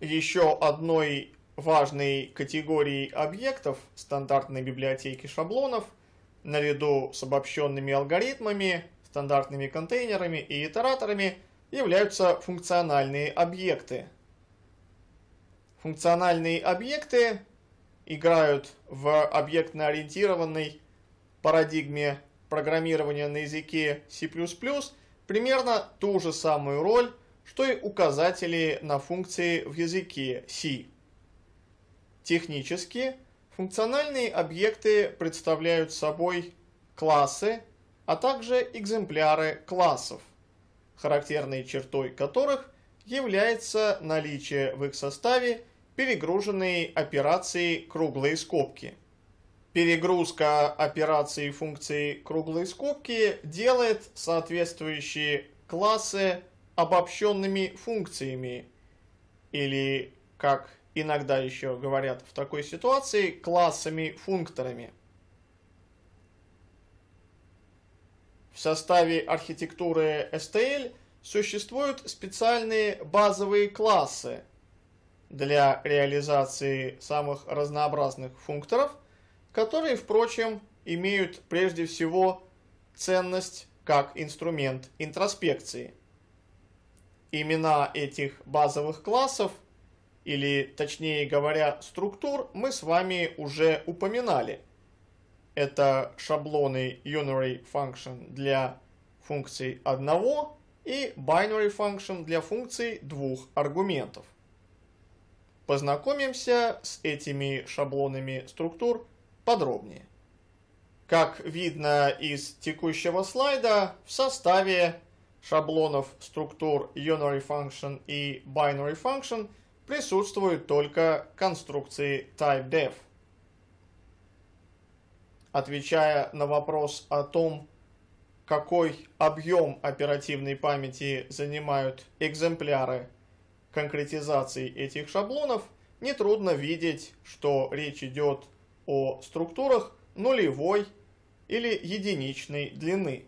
еще одной важной категории объектов стандартной библиотеки шаблонов наряду с обобщенными алгоритмами, стандартными контейнерами и итераторами являются функциональные объекты. Функциональные объекты играют в объектно-ориентированной парадигме программирования на языке C++ примерно ту же самую роль, что и указатели на функции в языке C. Технически функциональные объекты представляют собой классы, а также экземпляры классов, характерной чертой которых является наличие в их составе перегруженной операции круглые скобки. Перегрузка операции функции круглые скобки делает соответствующие классы обобщенными функциями, или, как иногда еще говорят в такой ситуации, классами-функторами. В составе архитектуры STL существуют специальные базовые классы для реализации самых разнообразных функторов, которые, впрочем, имеют прежде всего ценность как инструмент интроспекции – имена этих базовых классов, или точнее говоря структур, мы с вами уже упоминали. Это шаблоны unary function для функции одного и binary function для функции двух аргументов. Познакомимся с этими шаблонами структур подробнее. Как видно из текущего слайда, в составе шаблонов структур unary function и binary function присутствуют только конструкции typeDef. Отвечая на вопрос о том, какой объем оперативной памяти занимают экземпляры конкретизации этих шаблонов, нетрудно видеть, что речь идет о структурах нулевой или единичной длины.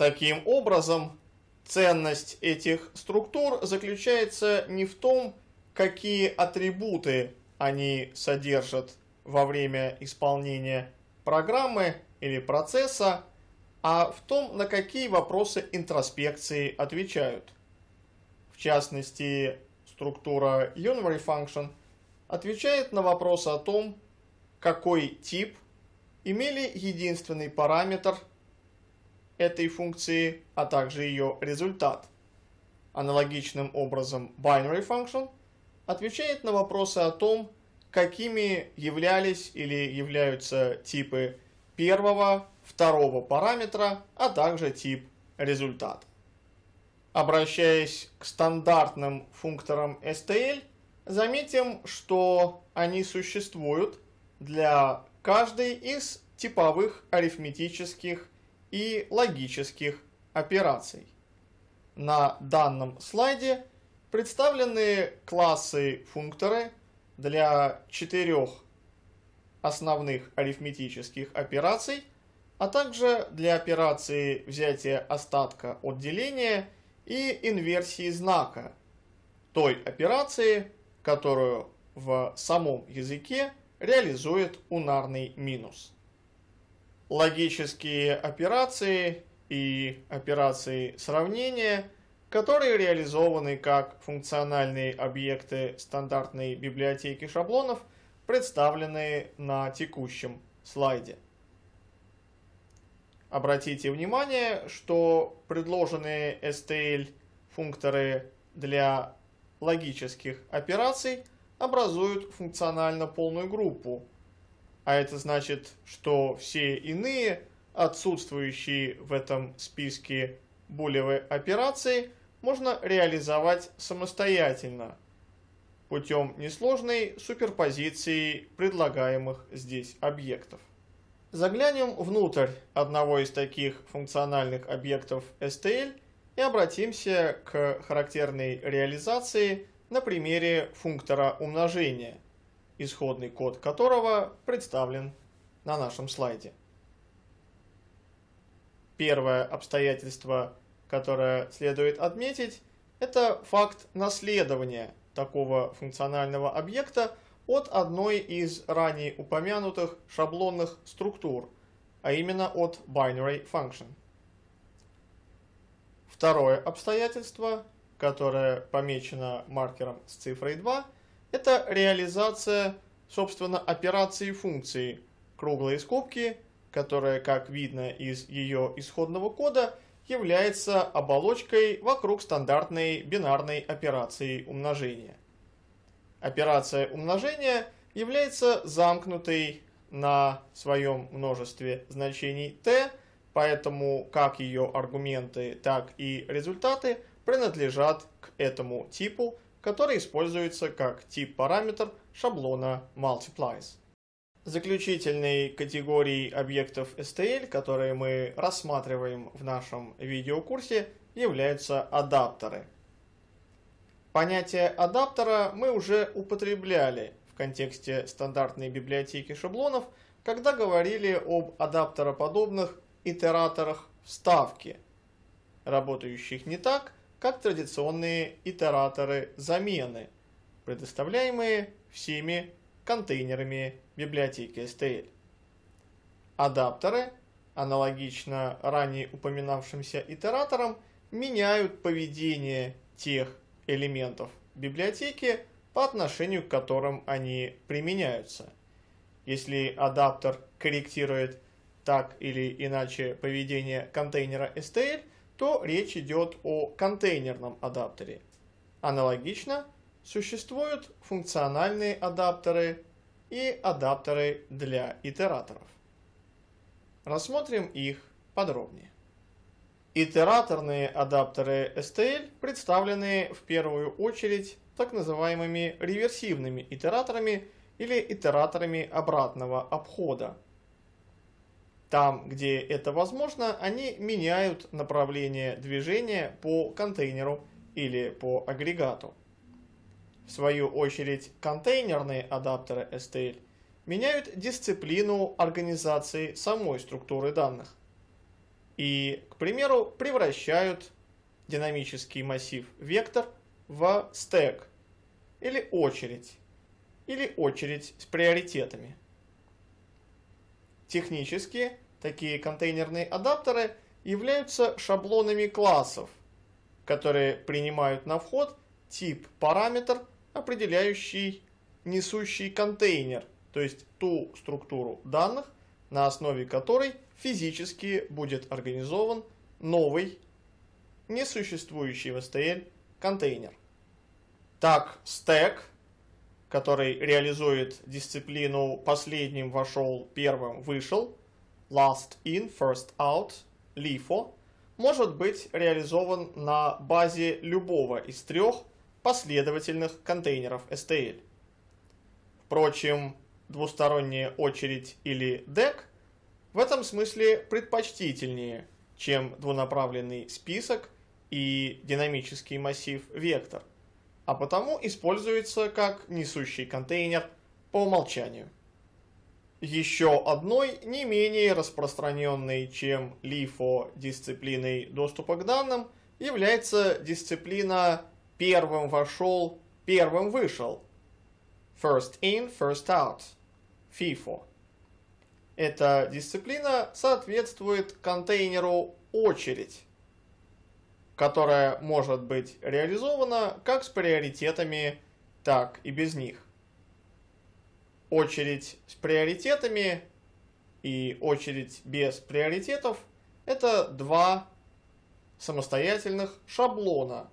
Таким образом, ценность этих структур заключается не в том, какие атрибуты они содержат во время исполнения программы или процесса, а в том, на какие вопросы интроспекции отвечают. В частности, структура unary function отвечает на вопрос о том, какой тип имели единственный параметр – этой функции, а также ее результат. Аналогичным образом binary function отвечает на вопросы о том, какими являлись или являются типы первого, второго параметра, а также тип результата. Обращаясь к стандартным функторам STL, заметим, что они существуют для каждой из типовых арифметических и логических операций. На данном слайде представлены классы-функторы для четырех основных арифметических операций, а также для операции взятия остатка от деления и инверсии знака, той операции, которую в самом языке реализует унарный минус логические операции и операции сравнения, которые реализованы как функциональные объекты стандартной библиотеки шаблонов, представленные на текущем слайде. Обратите внимание, что предложенные STL функторы для логических операций образуют функционально полную группу а это значит, что все иные отсутствующие в этом списке булевые операции можно реализовать самостоятельно путем несложной суперпозиции предлагаемых здесь объектов. Заглянем внутрь одного из таких функциональных объектов STL и обратимся к характерной реализации на примере функтора умножения – исходный код которого представлен на нашем слайде. Первое обстоятельство, которое следует отметить, это факт наследования такого функционального объекта от одной из ранее упомянутых шаблонных структур, а именно от binary function. Второе обстоятельство, которое помечено маркером с цифрой 2, это реализация, собственно, операции функции круглые скобки, которая, как видно из ее исходного кода, является оболочкой вокруг стандартной бинарной операции умножения. Операция умножения является замкнутой на своем множестве значений t, поэтому как ее аргументы, так и результаты принадлежат к этому типу который используется как тип-параметр шаблона multiplies. Заключительной категорией объектов STL, которые мы рассматриваем в нашем видеокурсе, являются адаптеры. Понятие адаптера мы уже употребляли в контексте стандартной библиотеки шаблонов, когда говорили об адаптероподобных итераторах вставки, работающих не так, как традиционные итераторы замены, предоставляемые всеми контейнерами библиотеки STL. Адаптеры, аналогично ранее упоминавшимся итераторам, меняют поведение тех элементов библиотеки, по отношению к которым они применяются. Если адаптер корректирует так или иначе поведение контейнера STL – то речь идет о контейнерном адаптере. Аналогично существуют функциональные адаптеры и адаптеры для итераторов. Рассмотрим их подробнее. Итераторные адаптеры STL представлены в первую очередь так называемыми реверсивными итераторами или итераторами обратного обхода – там, где это возможно, они меняют направление движения по контейнеру или по агрегату. В свою очередь, контейнерные адаптеры STL меняют дисциплину организации самой структуры данных. И, к примеру, превращают динамический массив вектор в стек или очередь, или очередь с приоритетами. Технически, такие контейнерные адаптеры являются шаблонами классов, которые принимают на вход тип параметр, определяющий несущий контейнер, то есть ту структуру данных, на основе которой физически будет организован новый несуществующий в STL контейнер. Так, стек который реализует дисциплину «последним вошел, первым вышел», «last in, first out», «LIFO», может быть реализован на базе любого из трех последовательных контейнеров STL. Впрочем, двусторонняя очередь или DEC в этом смысле предпочтительнее, чем двунаправленный список и динамический массив вектор а потому используется как несущий контейнер по умолчанию. Еще одной, не менее распространенной, чем LIFO дисциплиной доступа к данным, является дисциплина «первым вошел, первым вышел» First In, First Out FIFO. Эта дисциплина соответствует контейнеру «очередь», которая может быть реализована как с приоритетами, так и без них. Очередь с приоритетами и очередь без приоритетов – это два самостоятельных шаблона,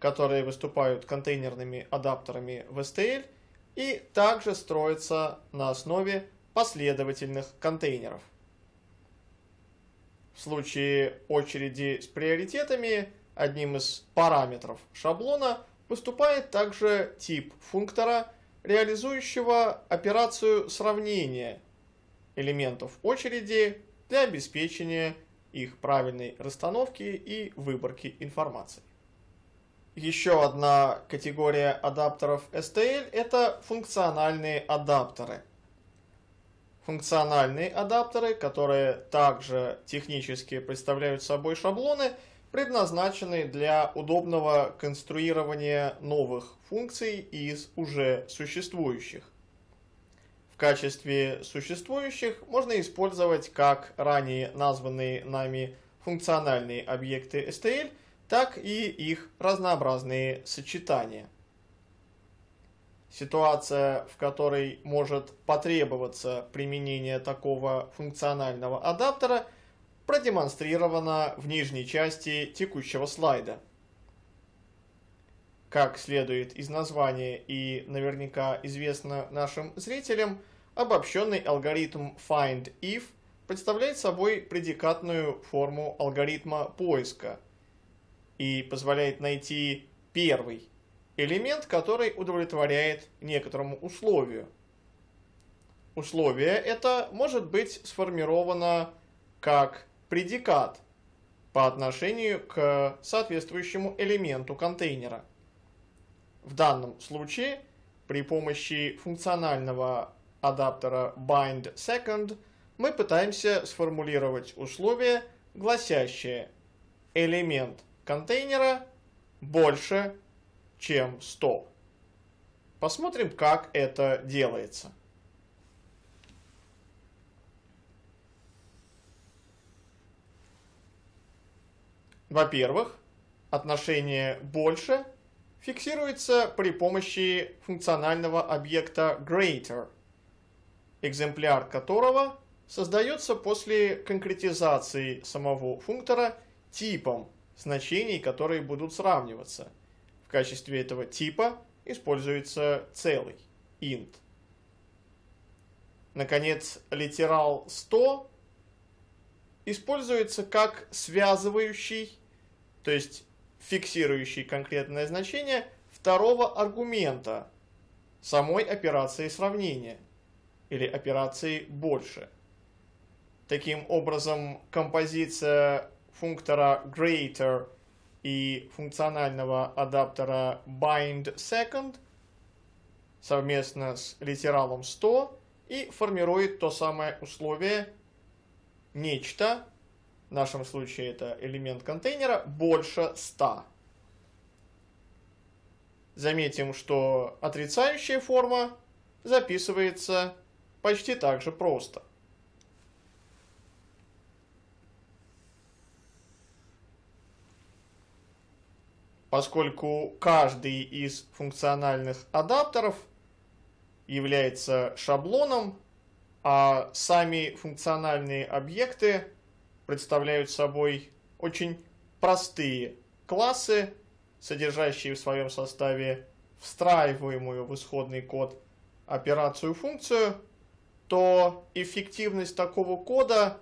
которые выступают контейнерными адаптерами в STL и также строятся на основе последовательных контейнеров в случае очереди с приоритетами одним из параметров шаблона выступает также тип функтора, реализующего операцию сравнения элементов очереди для обеспечения их правильной расстановки и выборки информации. Еще одна категория адаптеров STL – это функциональные адаптеры – Функциональные адаптеры, которые также технически представляют собой шаблоны, предназначены для удобного конструирования новых функций из уже существующих. В качестве существующих можно использовать как ранее названные нами функциональные объекты STL, так и их разнообразные сочетания ситуация, в которой может потребоваться применение такого функционального адаптера, продемонстрирована в нижней части текущего слайда. Как следует из названия и наверняка известно нашим зрителям, обобщенный алгоритм find_if представляет собой предикатную форму алгоритма поиска и позволяет найти первый элемент, который удовлетворяет некоторому условию. Условие это может быть сформировано как предикат по отношению к соответствующему элементу контейнера. В данном случае при помощи функционального адаптера bind second мы пытаемся сформулировать условие, гласящее элемент контейнера больше чем 100. Посмотрим, как это делается. Во-первых, отношение «больше» фиксируется при помощи функционального объекта greater, экземпляр которого создается после конкретизации самого функтора типом значений, которые будут сравниваться – качестве этого типа используется целый int. Наконец, литерал 100 используется как связывающий, то есть фиксирующий конкретное значение второго аргумента самой операции сравнения или операции «больше». Таким образом, композиция функтора greater – и функционального адаптера bind second совместно с литералом 100 и формирует то самое условие нечто, в нашем случае это элемент контейнера, больше 100. Заметим, что отрицающая форма записывается почти так же просто. поскольку каждый из функциональных адаптеров является шаблоном, а сами функциональные объекты представляют собой очень простые классы, содержащие в своем составе встраиваемую в исходный код операцию функцию, то эффективность такого кода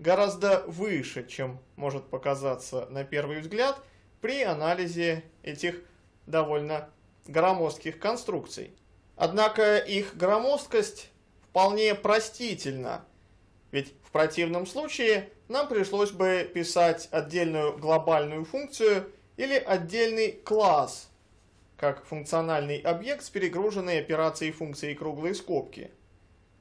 гораздо выше, чем может показаться на первый взгляд – при анализе этих довольно громоздких конструкций. Однако их громоздкость вполне простительна, ведь в противном случае нам пришлось бы писать отдельную глобальную функцию или отдельный класс, как функциональный объект с перегруженной операцией функции круглые скобки.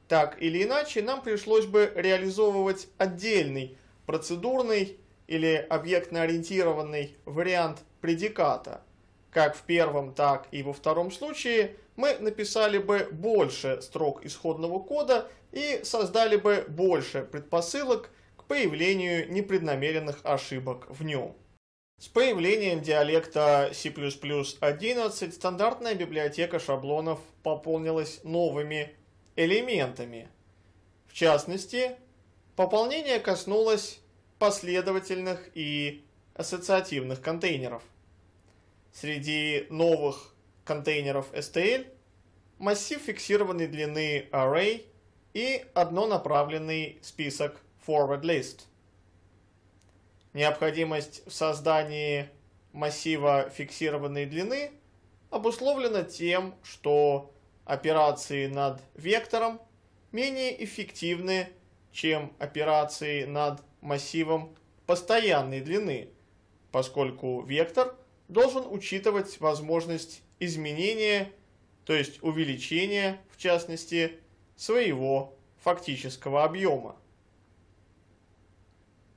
Так или иначе, нам пришлось бы реализовывать отдельный процедурный или объектно-ориентированный вариант предиката. Как в первом, так и во втором случае мы написали бы больше строк исходного кода и создали бы больше предпосылок к появлению непреднамеренных ошибок в нем. С появлением диалекта C++11 стандартная библиотека шаблонов пополнилась новыми элементами. В частности, пополнение коснулось последовательных и ассоциативных контейнеров. Среди новых контейнеров STL массив фиксированной длины array и однонаправленный список forward list. Необходимость в создании массива фиксированной длины обусловлена тем, что операции над вектором менее эффективны, чем операции над массивом постоянной длины, поскольку вектор должен учитывать возможность изменения, то есть увеличения, в частности, своего фактического объема.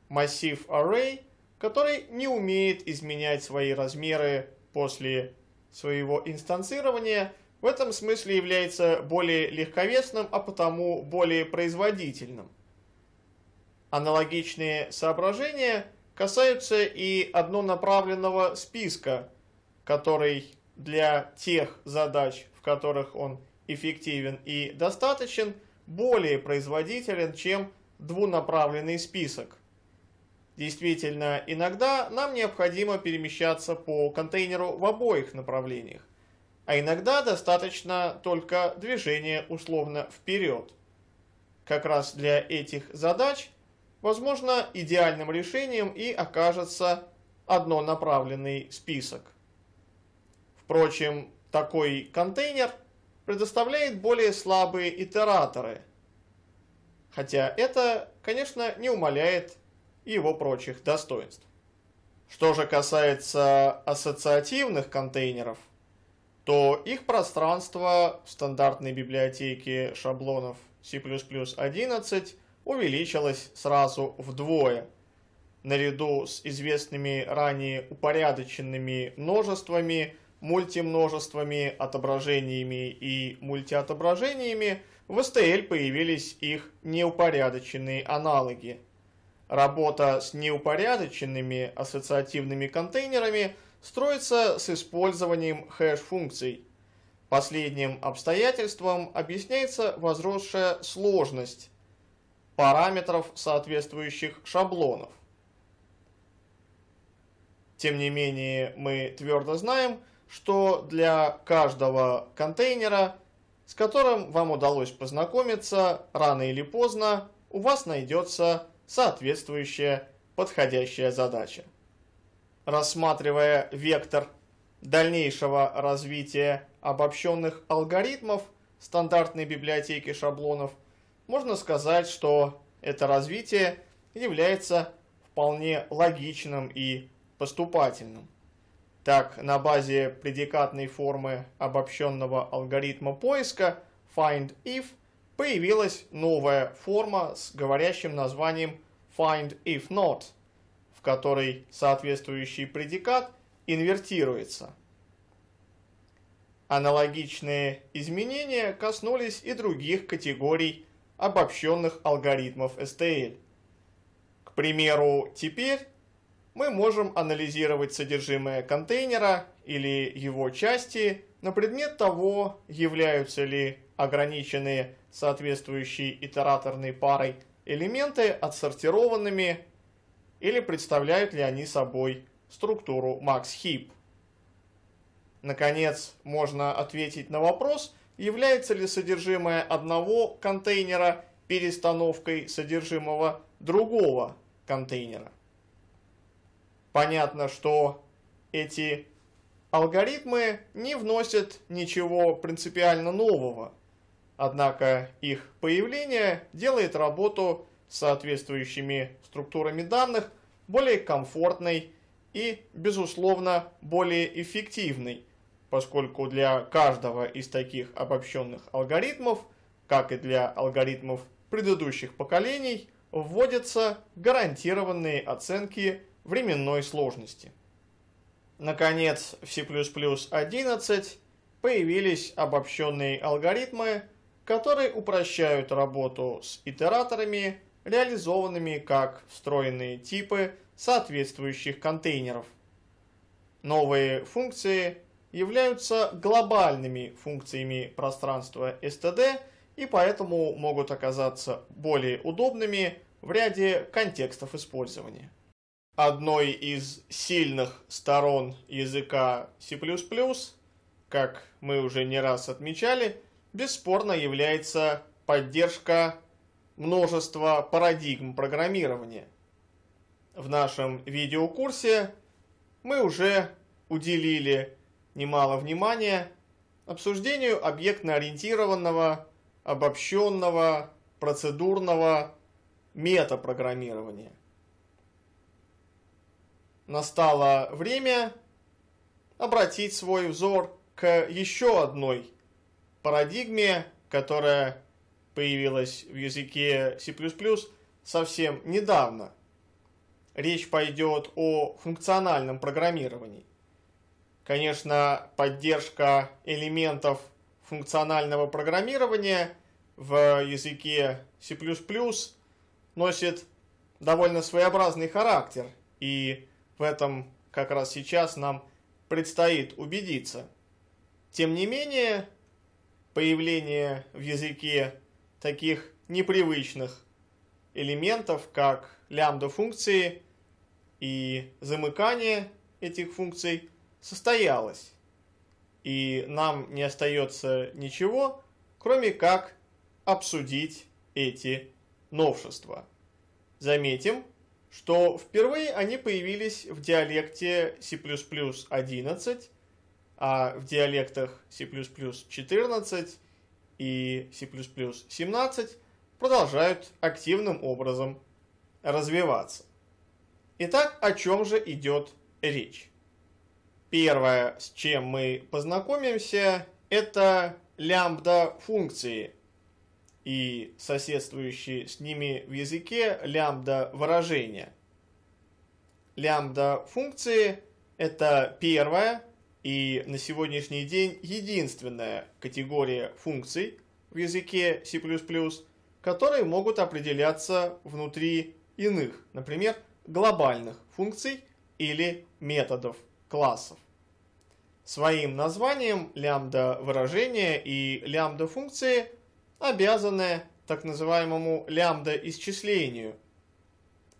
Массив Array, который не умеет изменять свои размеры после своего инстанцирования, в этом смысле является более легковесным, а потому более производительным. Аналогичные соображения касаются и однонаправленного списка, который для тех задач, в которых он эффективен и достаточен, более производителен, чем двунаправленный список. Действительно, иногда нам необходимо перемещаться по контейнеру в обоих направлениях, а иногда достаточно только движения условно вперед. Как раз для этих задач Возможно, идеальным решением и окажется однонаправленный список. Впрочем, такой контейнер предоставляет более слабые итераторы, хотя это, конечно, не умаляет его прочих достоинств. Что же касается ассоциативных контейнеров, то их пространство в стандартной библиотеке шаблонов C++ 11 увеличилась сразу вдвое. Наряду с известными ранее упорядоченными множествами, мультимножествами, отображениями и мультиотображениями, в STL появились их неупорядоченные аналоги. Работа с неупорядоченными ассоциативными контейнерами строится с использованием хэш-функций. Последним обстоятельством объясняется возросшая сложность параметров соответствующих шаблонов. Тем не менее, мы твердо знаем, что для каждого контейнера, с которым вам удалось познакомиться, рано или поздно у вас найдется соответствующая подходящая задача. Рассматривая вектор дальнейшего развития обобщенных алгоритмов стандартной библиотеки шаблонов – можно сказать, что это развитие является вполне логичным и поступательным. Так, на базе предикатной формы обобщенного алгоритма поиска findIf появилась новая форма с говорящим названием findIfNot, в которой соответствующий предикат инвертируется. Аналогичные изменения коснулись и других категорий обобщенных алгоритмов STL. К примеру, теперь мы можем анализировать содержимое контейнера или его части на предмет того, являются ли ограниченные соответствующей итераторной парой элементы отсортированными или представляют ли они собой структуру MaxHeap. Наконец, можно ответить на вопрос – является ли содержимое одного контейнера перестановкой содержимого другого контейнера. Понятно, что эти алгоритмы не вносят ничего принципиально нового, однако их появление делает работу с соответствующими структурами данных более комфортной и, безусловно, более эффективной поскольку для каждого из таких обобщенных алгоритмов, как и для алгоритмов предыдущих поколений, вводятся гарантированные оценки временной сложности. Наконец, в C++11 появились обобщенные алгоритмы, которые упрощают работу с итераторами, реализованными как встроенные типы соответствующих контейнеров. Новые функции являются глобальными функциями пространства STD и поэтому могут оказаться более удобными в ряде контекстов использования. Одной из сильных сторон языка C++, как мы уже не раз отмечали, бесспорно является поддержка множества парадигм программирования. В нашем видеокурсе мы уже уделили немало внимания обсуждению объектно-ориентированного, обобщенного, процедурного метапрограммирования. Настало время обратить свой взор к еще одной парадигме, которая появилась в языке C++ совсем недавно. Речь пойдет о функциональном программировании конечно, поддержка элементов функционального программирования в языке C++ носит довольно своеобразный характер. И в этом как раз сейчас нам предстоит убедиться. Тем не менее, появление в языке таких непривычных элементов, как лямбда-функции и замыкание этих функций – состоялось. И нам не остается ничего, кроме как обсудить эти новшества. Заметим, что впервые они появились в диалекте C++11, а в диалектах C++14 и C++17 продолжают активным образом развиваться. Итак, о чем же идет речь? Первое, с чем мы познакомимся, это лямбда функции и соседствующие с ними в языке лямбда выражения. Лямбда функции – это первая и на сегодняшний день единственная категория функций в языке C++, которые могут определяться внутри иных, например, глобальных функций или методов классов. Своим названием лямбда выражения и лямбда функции обязаны так называемому лямбда исчислению,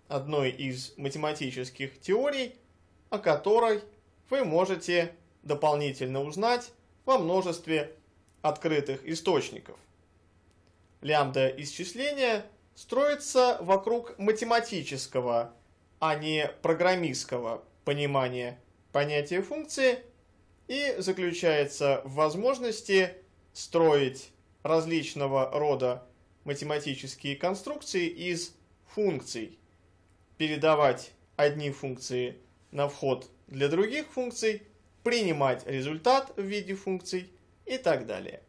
одной из математических теорий, о которой вы можете дополнительно узнать во множестве открытых источников. Лямбда исчисления строится вокруг математического, а не программистского понимания понятия функции – и заключается в возможности строить различного рода математические конструкции из функций, передавать одни функции на вход для других функций, принимать результат в виде функций и так далее.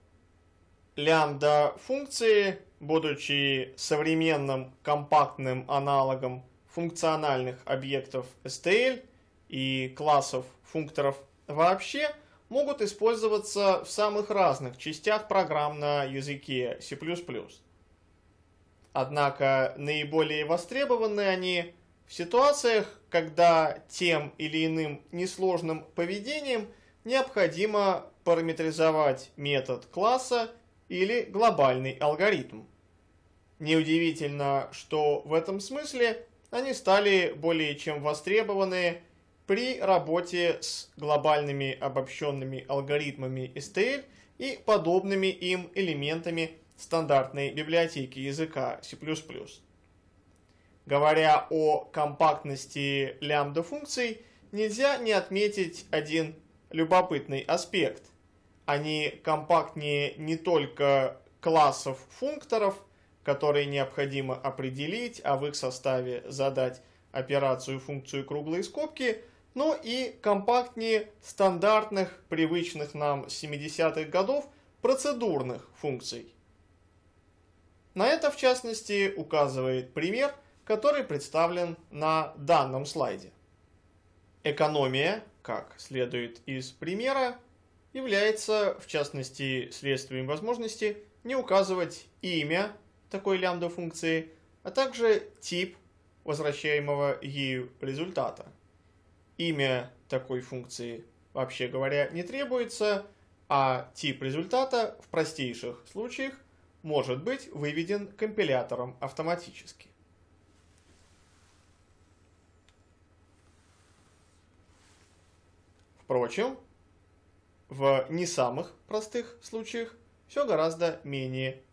Лямбда-функции, будучи современным компактным аналогом функциональных объектов STL и классов функторов вообще могут использоваться в самых разных частях программ на языке C++. Однако наиболее востребованы они в ситуациях, когда тем или иным несложным поведением необходимо параметризовать метод класса или глобальный алгоритм. Неудивительно, что в этом смысле они стали более чем востребованы при работе с глобальными обобщенными алгоритмами STL и подобными им элементами стандартной библиотеки языка C++. Говоря о компактности лямбда функций, нельзя не отметить один любопытный аспект. Они компактнее не только классов функторов, которые необходимо определить, а в их составе задать операцию функцию круглые скобки – но ну и компактнее стандартных, привычных нам с 70-х годов, процедурных функций. На это, в частности, указывает пример, который представлен на данном слайде. Экономия, как следует из примера, является, в частности, следствием возможности не указывать имя такой лямбда функции, а также тип возвращаемого ею результата имя такой функции, вообще говоря, не требуется, а тип результата в простейших случаях может быть выведен компилятором автоматически. Впрочем, в не самых простых случаях все гораздо менее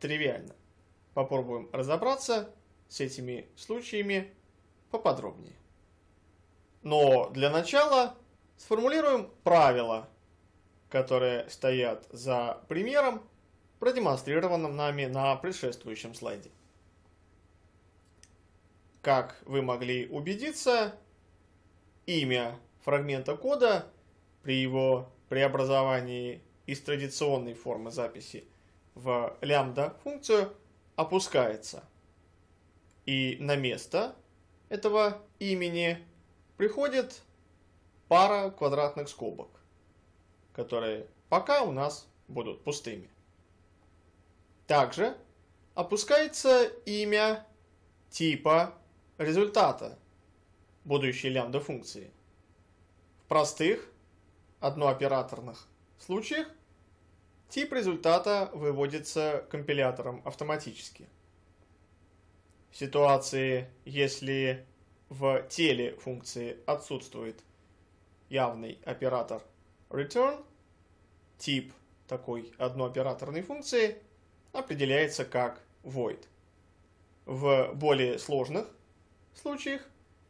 тривиально. Попробуем разобраться с этими случаями поподробнее. Но для начала сформулируем правила, которые стоят за примером, продемонстрированным нами на предшествующем слайде. Как вы могли убедиться, имя фрагмента кода при его преобразовании из традиционной формы записи в лямбда функцию опускается. И на место этого имени приходит пара квадратных скобок, которые пока у нас будут пустыми. Также опускается имя типа результата будущей лямбда функции. В простых однооператорных случаях тип результата выводится компилятором автоматически. В ситуации, если в теле функции отсутствует явный оператор return, тип такой однооператорной функции определяется как void. В более сложных случаях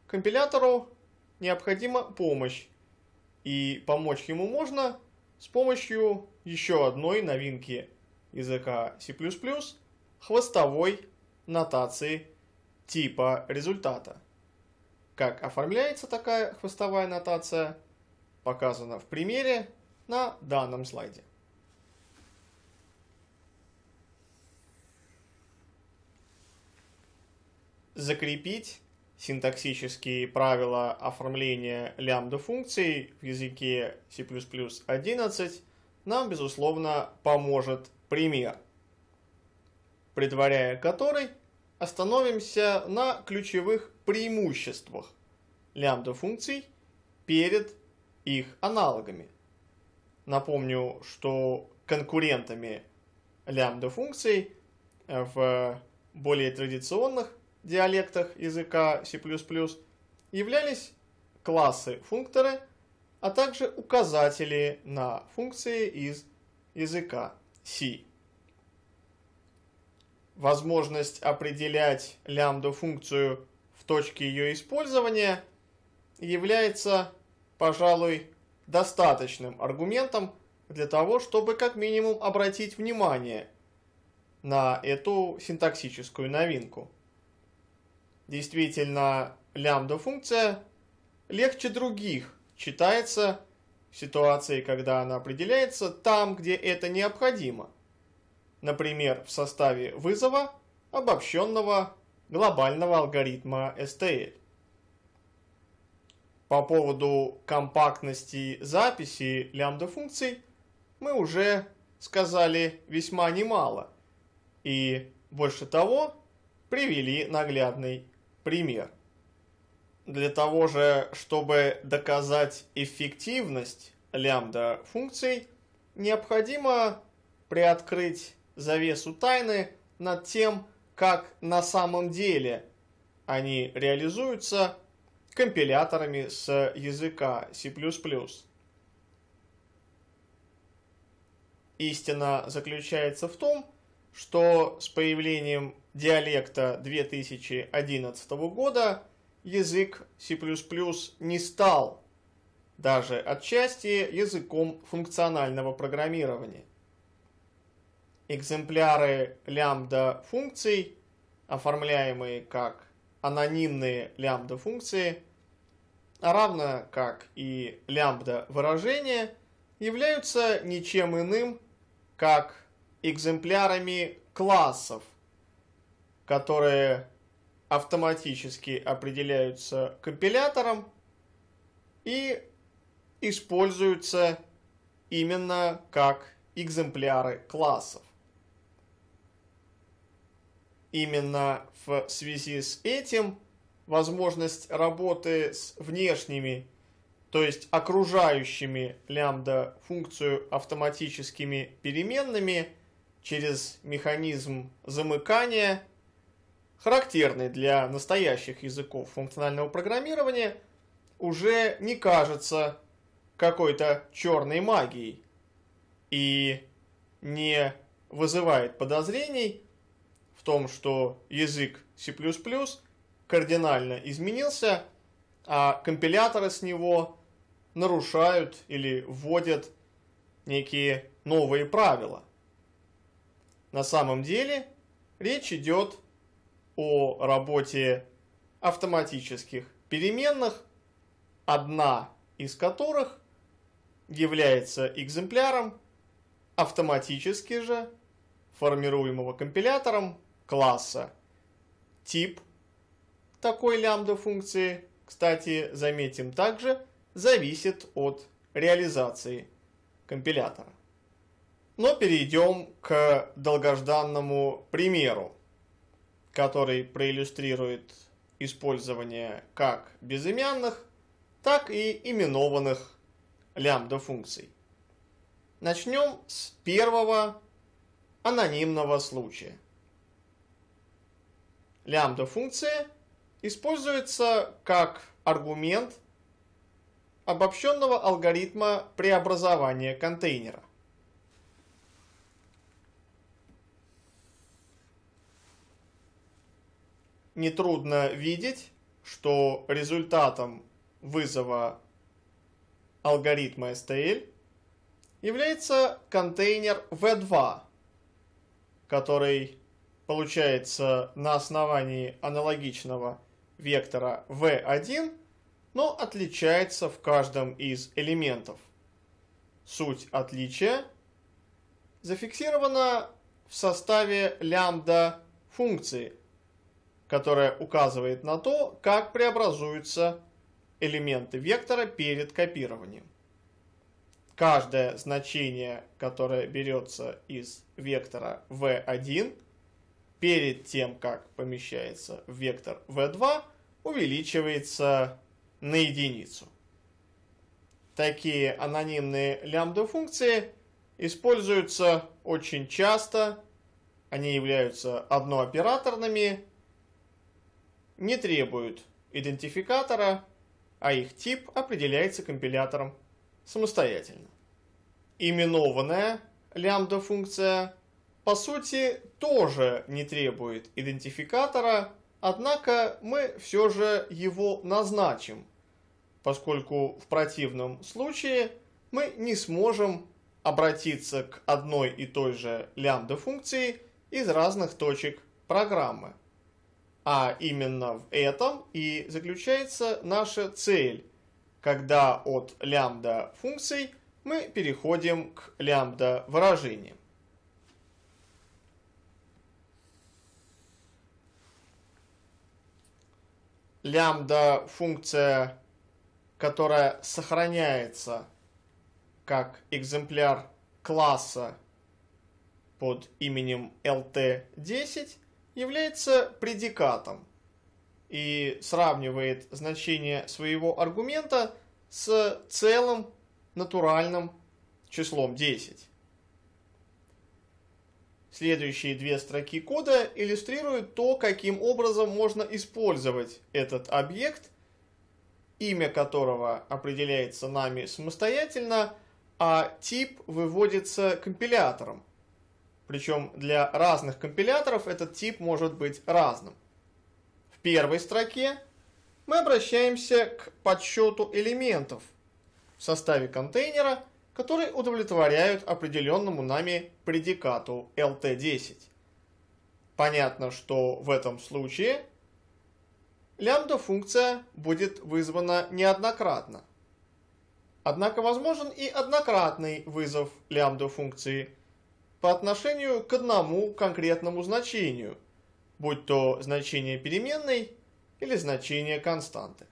компилятору необходима помощь, и помочь ему можно с помощью еще одной новинки языка C++ хвостовой нотации типа результата. Как оформляется такая хвостовая аннотация показано в примере на данном слайде. Закрепить синтаксические правила оформления лямбда-функций в языке C++11 нам, безусловно, поможет пример, предваряя который остановимся на ключевых преимуществах лямбда-функций перед их аналогами. Напомню, что конкурентами лямбда-функций э, в более традиционных диалектах языка C++ являлись классы-функторы, а также указатели на функции из языка C. Возможность определять лямбда-функцию точки ее использования является, пожалуй, достаточным аргументом для того, чтобы как минимум обратить внимание на эту синтаксическую новинку. Действительно, лямбда-функция легче других читается в ситуации, когда она определяется там, где это необходимо. Например, в составе вызова, обобщенного глобального алгоритма STL. По поводу компактности записи лямбда функций мы уже сказали весьма немало. И больше того, привели наглядный пример. Для того же, чтобы доказать эффективность лямбда функций, необходимо приоткрыть завесу тайны над тем, как на самом деле они реализуются компиляторами с языка C++. Истина заключается в том, что с появлением диалекта 2011 года язык C++ не стал даже отчасти языком функционального программирования экземпляры лямбда функций, оформляемые как анонимные лямбда функции, а равно как и лямбда выражения, являются ничем иным, как экземплярами классов, которые автоматически определяются компилятором и используются именно как экземпляры классов именно в связи с этим возможность работы с внешними, то есть окружающими лямбда функцию автоматическими переменными через механизм замыкания, характерный для настоящих языков функционального программирования, уже не кажется какой-то черной магией и не вызывает подозрений, в том, что язык C++ кардинально изменился, а компиляторы с него нарушают или вводят некие новые правила. На самом деле речь идет о работе автоматических переменных, одна из которых является экземпляром автоматически же формируемого компилятором класса. Тип такой лямбда функции, кстати, заметим также, зависит от реализации компилятора. Но перейдем к долгожданному примеру, который проиллюстрирует использование как безымянных, так и именованных лямбда функций. Начнем с первого анонимного случая лямбда функции используется как аргумент обобщенного алгоритма преобразования контейнера. Нетрудно видеть, что результатом вызова алгоритма STL является контейнер V2, который получается на основании аналогичного вектора v1, но отличается в каждом из элементов. Суть отличия зафиксирована в составе лямбда функции, которая указывает на то, как преобразуются элементы вектора перед копированием. Каждое значение, которое берется из вектора v1, перед тем, как помещается в вектор v2, увеличивается на единицу. Такие анонимные лямбда-функции используются очень часто. Они являются однооператорными, не требуют идентификатора, а их тип определяется компилятором самостоятельно. Именованная лямбда-функция – по сути, тоже не требует идентификатора, однако мы все же его назначим, поскольку в противном случае мы не сможем обратиться к одной и той же лямбда функции из разных точек программы. А именно в этом и заключается наша цель, когда от лямбда функций мы переходим к лямбда выражениям. лямбда функция, которая сохраняется как экземпляр класса под именем lt10, является предикатом и сравнивает значение своего аргумента с целым натуральным числом 10. Следующие две строки кода иллюстрируют то, каким образом можно использовать этот объект, имя которого определяется нами самостоятельно, а тип выводится компилятором. Причем для разных компиляторов этот тип может быть разным. В первой строке мы обращаемся к подсчету элементов в составе контейнера – которые удовлетворяют определенному нами предикату LT10. Понятно, что в этом случае лямбда-функция будет вызвана неоднократно. Однако возможен и однократный вызов лямбда-функции по отношению к одному конкретному значению, будь то значение переменной или значение константы.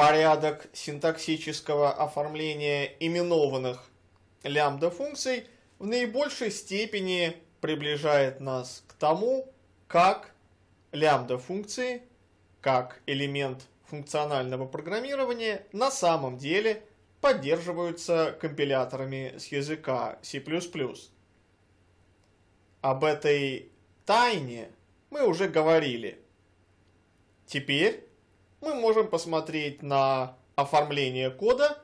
порядок синтаксического оформления именованных лямбда-функций в наибольшей степени приближает нас к тому, как лямбда-функции, как элемент функционального программирования на самом деле поддерживаются компиляторами с языка C++. Об этой тайне мы уже говорили. Теперь мы можем посмотреть на оформление кода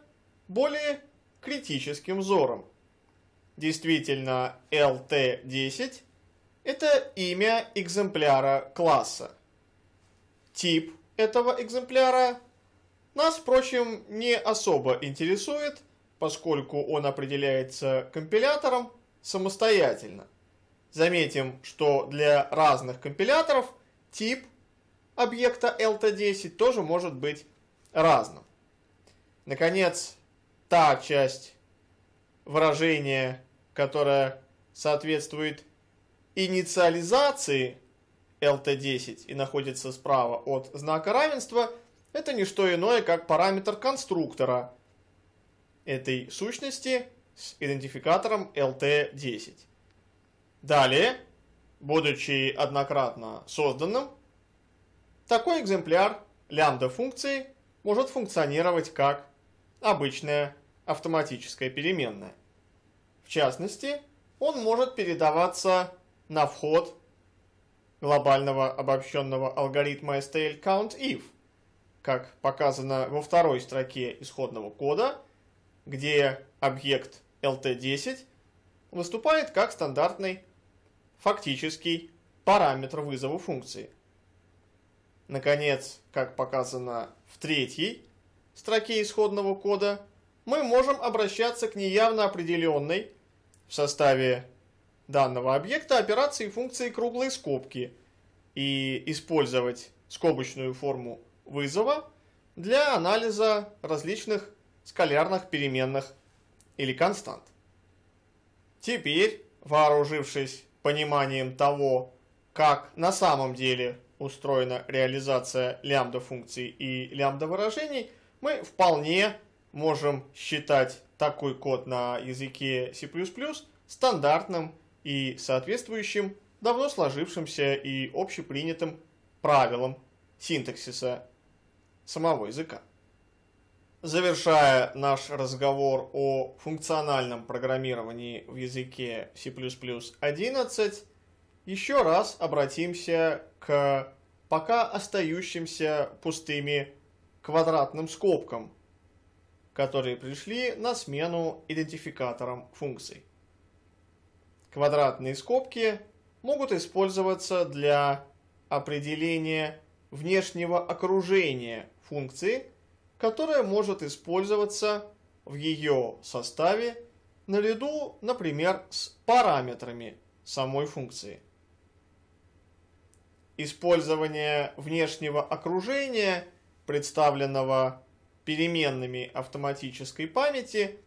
более критическим взором. Действительно, LT10 – это имя экземпляра класса. Тип этого экземпляра нас, впрочем, не особо интересует, поскольку он определяется компилятором самостоятельно. Заметим, что для разных компиляторов тип – объекта LT10 тоже может быть разным. Наконец, та часть выражения, которая соответствует инициализации LT10 и находится справа от знака равенства, это не что иное, как параметр конструктора этой сущности с идентификатором LT10. Далее, будучи однократно созданным, такой экземпляр лямбда-функции может функционировать как обычная автоматическая переменная. В частности, он может передаваться на вход глобального обобщенного алгоритма STL как показано во второй строке исходного кода, где объект LT10 выступает как стандартный фактический параметр вызова функции. Наконец, как показано в третьей строке исходного кода, мы можем обращаться к неявно определенной в составе данного объекта операции функции круглой скобки и использовать скобочную форму вызова для анализа различных скалярных переменных или констант. Теперь, вооружившись пониманием того, как на самом деле устроена реализация лямбда-функций и лямбда-выражений, мы вполне можем считать такой код на языке C++ стандартным и соответствующим давно сложившимся и общепринятым правилам синтаксиса самого языка. Завершая наш разговор о функциональном программировании в языке C++ 11, еще раз обратимся к пока остающимся пустыми квадратным скобкам, которые пришли на смену идентификаторам функций. Квадратные скобки могут использоваться для определения внешнего окружения функции, которая может использоваться в ее составе наряду, например, с параметрами самой функции использование внешнего окружения, представленного переменными автоматической памяти,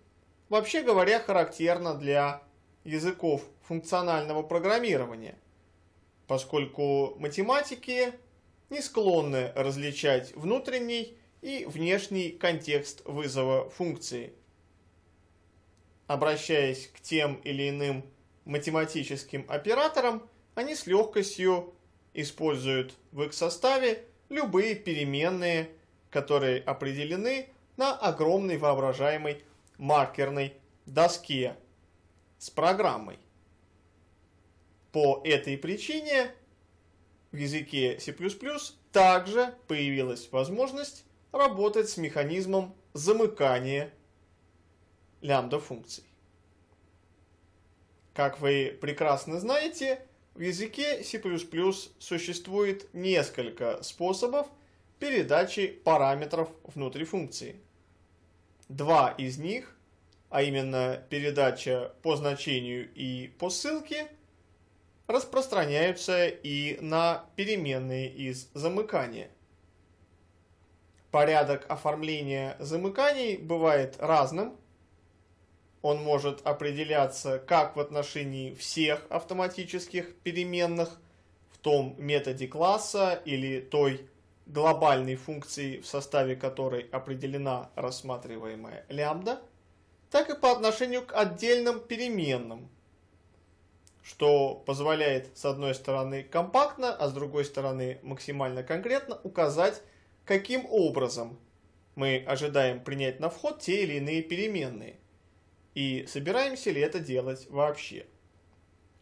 вообще говоря, характерно для языков функционального программирования, поскольку математики не склонны различать внутренний и внешний контекст вызова функции. Обращаясь к тем или иным математическим операторам, они с легкостью используют в их составе любые переменные, которые определены на огромной воображаемой маркерной доске с программой. По этой причине в языке C++ также появилась возможность работать с механизмом замыкания лямбда функций. Как вы прекрасно знаете, в языке C++ существует несколько способов передачи параметров внутри функции. Два из них, а именно передача по значению и по ссылке, распространяются и на переменные из замыкания. Порядок оформления замыканий бывает разным – он может определяться как в отношении всех автоматических переменных в том методе класса или той глобальной функции, в составе которой определена рассматриваемая лямбда, так и по отношению к отдельным переменным, что позволяет с одной стороны компактно, а с другой стороны максимально конкретно указать, каким образом мы ожидаем принять на вход те или иные переменные – и собираемся ли это делать вообще.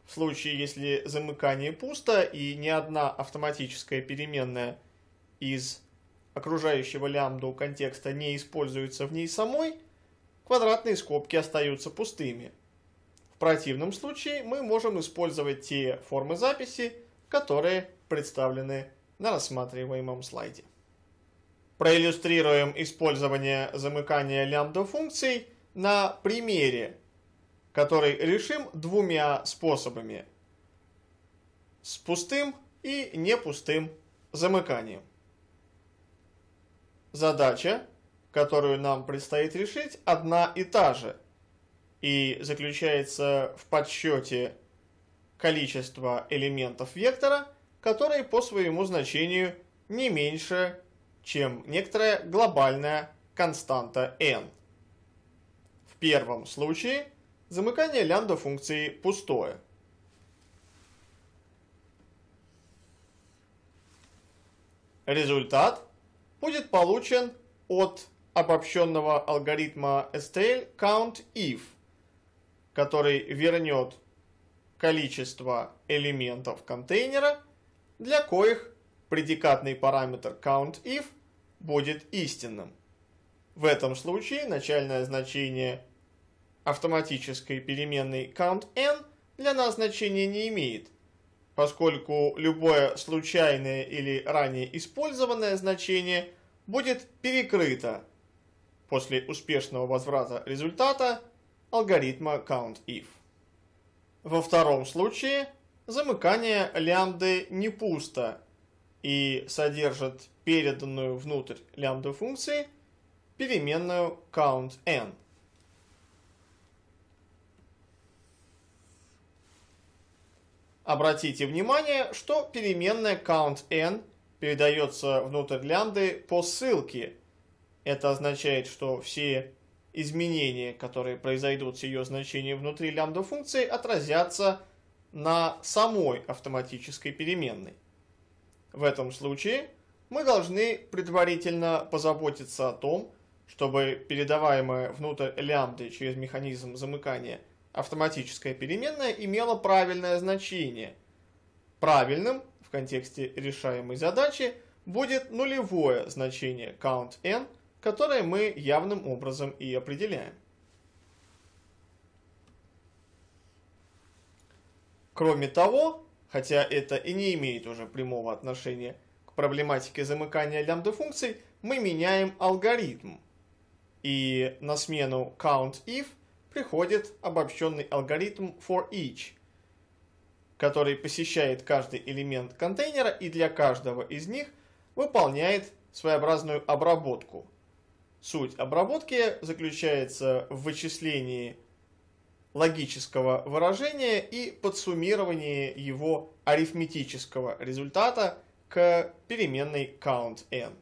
В случае, если замыкание пусто и ни одна автоматическая переменная из окружающего лямбду контекста не используется в ней самой, квадратные скобки остаются пустыми. В противном случае мы можем использовать те формы записи, которые представлены на рассматриваемом слайде. Проиллюстрируем использование замыкания лямбда функций – на примере, который решим двумя способами. С пустым и не пустым замыканием. Задача, которую нам предстоит решить, одна и та же и заключается в подсчете количества элементов вектора, которые по своему значению не меньше, чем некоторая глобальная константа n первом случае замыкание лямбда функции пустое. Результат будет получен от обобщенного алгоритма STL count_if, который вернет количество элементов контейнера, для коих предикатный параметр count_if будет истинным. В этом случае начальное значение автоматической переменной countN для нас значения не имеет, поскольку любое случайное или ранее использованное значение будет перекрыто после успешного возврата результата алгоритма COUNTIF. Во втором случае замыкание лямбды не пусто и содержит переданную внутрь лямбда функции переменную countN. Обратите внимание, что переменная countn передается внутрь лямды по ссылке. Это означает, что все изменения, которые произойдут с ее значением внутри лямбда функции, отразятся на самой автоматической переменной. В этом случае мы должны предварительно позаботиться о том, чтобы передаваемая внутрь лямбды через механизм замыкания автоматическая переменная имела правильное значение. Правильным в контексте решаемой задачи будет нулевое значение count n, которое мы явным образом и определяем. Кроме того, хотя это и не имеет уже прямого отношения к проблематике замыкания лямбда-функций, мы меняем алгоритм. И на смену count if приходит обобщенный алгоритм for each, который посещает каждый элемент контейнера и для каждого из них выполняет своеобразную обработку. Суть обработки заключается в вычислении логического выражения и подсуммировании его арифметического результата к переменной count n.